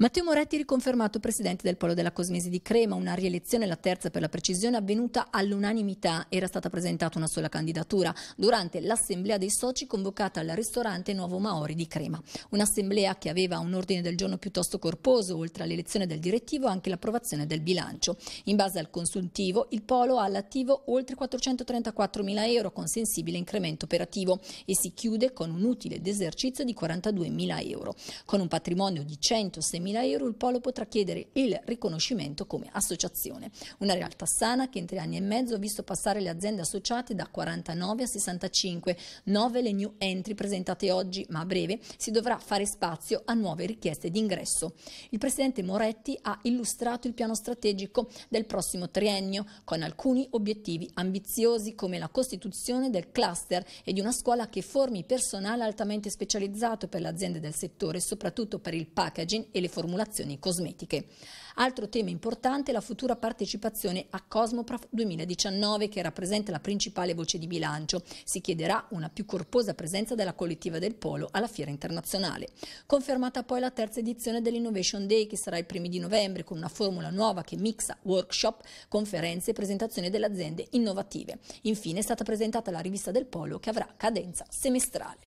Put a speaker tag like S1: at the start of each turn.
S1: Matteo Moretti riconfermato presidente del Polo della Cosmesi di Crema, una rielezione, la terza per la precisione, avvenuta all'unanimità. Era stata presentata una sola candidatura durante l'assemblea dei soci convocata al ristorante Nuovo Maori di Crema. Un'assemblea che aveva un ordine del giorno piuttosto corposo, oltre all'elezione del direttivo anche l'approvazione del bilancio. In base al consultivo, il Polo ha all'attivo oltre 434 mila euro con sensibile incremento operativo e si chiude con un utile d'esercizio di 42 mila euro. Con un patrimonio di 106 mila 20.000 euro il Polo potrà chiedere il riconoscimento come associazione. Una realtà sana che in tre anni e mezzo ha visto passare le aziende associate da 49 a 65, 9 le new entry presentate oggi, ma a breve si dovrà fare spazio a nuove richieste di ingresso. Il Presidente Moretti ha illustrato il piano strategico del prossimo triennio con alcuni obiettivi ambiziosi come la costituzione del cluster e di una scuola che formi personale altamente specializzato per le aziende del settore, soprattutto per il packaging e le formazioni formulazioni cosmetiche. Altro tema importante è la futura partecipazione a Cosmoprof 2019 che rappresenta la principale voce di bilancio. Si chiederà una più corposa presenza della collettiva del Polo alla fiera internazionale. Confermata poi la terza edizione dell'Innovation Day che sarà il primi di novembre con una formula nuova che mixa workshop, conferenze e presentazioni delle aziende innovative. Infine è stata presentata la rivista del Polo che avrà cadenza semestrale.